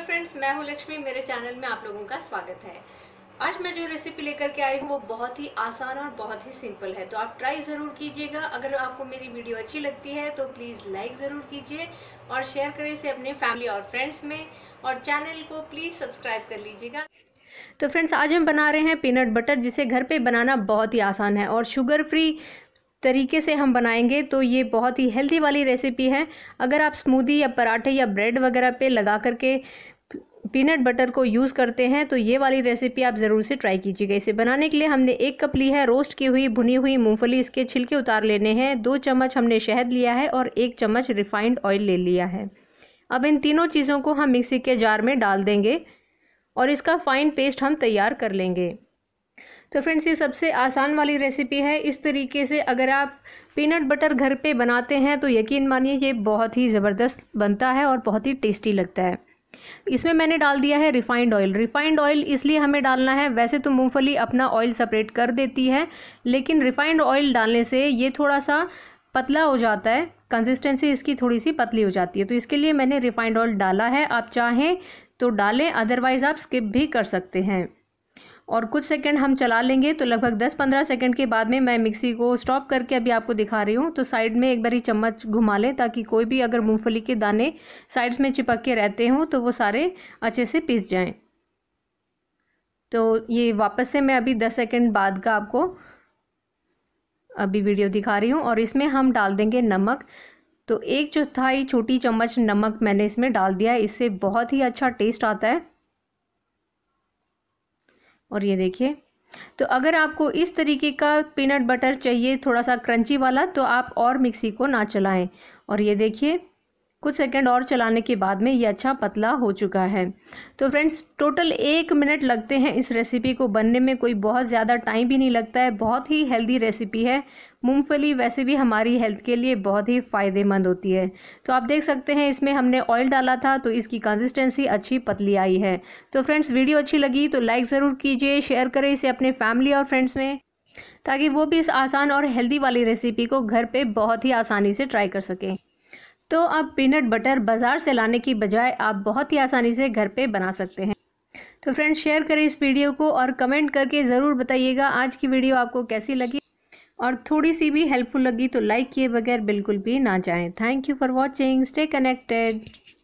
hello friends मैं हूं लक्ष्मी मेरे चैनल में आप लोगों का स्वागत है आज मैं जो रेसिपी लेकर के आई हूँ वो बहुत ही आसान और बहुत ही सिंपल है तो आप ट्राई ज़रूर कीजिएगा अगर आपको मेरी वीडियो अच्छी लगती है तो प्लीज़ लाइक ज़रूर कीजिए और शेयर करें इसे अपने फैमिली और फ्रेंड्स में और चैनल को प्लीज़ सब्सक्राइब कर लीजिएगा तो फ्रेंड्स आज हम बना रहे हैं पीनट बटर जिसे घर पे बनाना बहुत ही आसान है और शुगर फ्री तरीके से हम बनाएंगे तो ये बहुत ही हेल्दी वाली रेसिपी है अगर आप स्मूदी या पराठे या ब्रेड वगैरह पे लगा करके पीनट बटर को यूज़ करते हैं तो ये वाली रेसिपी आप ज़रूर से ट्राई कीजिएगा इसे बनाने के लिए हमने एक कप ली है रोस्ट की हुई भुनी हुई मूंगफली इसके छिलके उतार लेने हैं दो चम्मच हमने शहद लिया है और एक चम्मच रिफाइंड ऑयल ले लिया है अब इन तीनों चीज़ों को हम मिक्सी के जार में डाल देंगे और इसका फाइन पेस्ट हम तैयार कर लेंगे तो फ्रेंड्स ये सबसे आसान वाली रेसिपी है इस तरीके से अगर आप पीनट बटर घर पे बनाते हैं तो यकीन मानिए ये बहुत ही ज़बरदस्त बनता है और बहुत ही टेस्टी लगता है इसमें मैंने डाल दिया है रिफाइंड ऑयल रिफाइंड ऑयल इसलिए हमें डालना है वैसे तो मूँगफली अपना ऑयल सेपरेट कर देती है लेकिन रिफाइंड ऑयल डालने से ये थोड़ा सा पतला हो जाता है कंसिस्टेंसी इसकी थोड़ी सी पतली हो जाती है तो इसके लिए मैंने रिफाइंड ऑयल डाला है आप चाहें तो डालें अदरवाइज़ आप स्किप भी कर सकते हैं और कुछ सेकंड हम चला लेंगे तो लगभग 10-15 सेकंड के बाद में मैं मिक्सी को स्टॉप करके अभी आपको दिखा रही हूँ तो साइड में एक बारी चम्मच घुमा लें ताकि कोई भी अगर मूँगफली के दाने साइड्स में चिपक के रहते हों तो वो सारे अच्छे से पिस जाएँ तो ये वापस से मैं अभी दस सेकेंड बाद का आपको अभी वीडियो दिखा रही हूँ और इसमें हम डाल देंगे नमक तो एक चौथाई छोटी चम्मच नमक मैंने इसमें डाल दिया है इससे बहुत ही अच्छा टेस्ट आता है और ये देखिए तो अगर आपको इस तरीके का पीनट बटर चाहिए थोड़ा सा क्रंची वाला तो आप और मिक्सी को ना चलाएं और ये देखिए कुछ सेकंड और चलाने के बाद में ये अच्छा पतला हो चुका है तो फ्रेंड्स टोटल एक मिनट लगते हैं इस रेसिपी को बनने में कोई बहुत ज़्यादा टाइम भी नहीं लगता है बहुत ही हेल्दी रेसिपी है मूंगफली वैसे भी हमारी हेल्थ के लिए बहुत ही फ़ायदेमंद होती है तो आप देख सकते हैं इसमें हमने ऑयल डाला था तो इसकी कंसिस्टेंसी अच्छी पतली आई है तो फ्रेंड्स वीडियो अच्छी लगी तो लाइक ज़रूर कीजिए शेयर करें इसे अपने फैमिली और फ्रेंड्स में ताकि वो भी इस आसान और हेल्दी वाली रेसिपी को घर पे बहुत ही आसानी से ट्राई कर सकें तो अब पीनट बटर बाज़ार से लाने की बजाय आप बहुत ही आसानी से घर पे बना सकते हैं तो फ्रेंड्स शेयर करें इस वीडियो को और कमेंट करके ज़रूर बताइएगा आज की वीडियो आपको कैसी लगी और थोड़ी सी भी हेल्पफुल लगी तो लाइक किए बगैर बिल्कुल भी ना जाएं thank you for watching stay connected